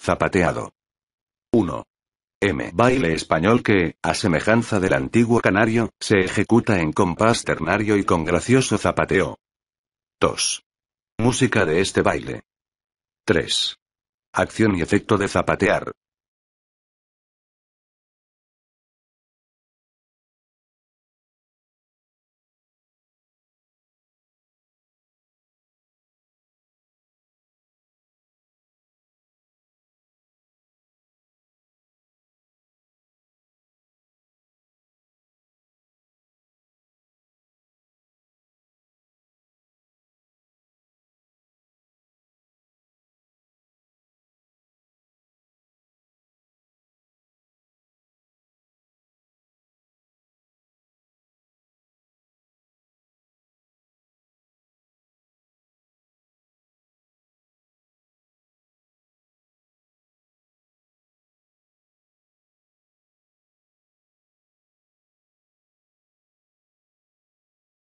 Zapateado. 1. M. Baile español que, a semejanza del antiguo canario, se ejecuta en compás ternario y con gracioso zapateo. 2. Música de este baile. 3. Acción y efecto de zapatear.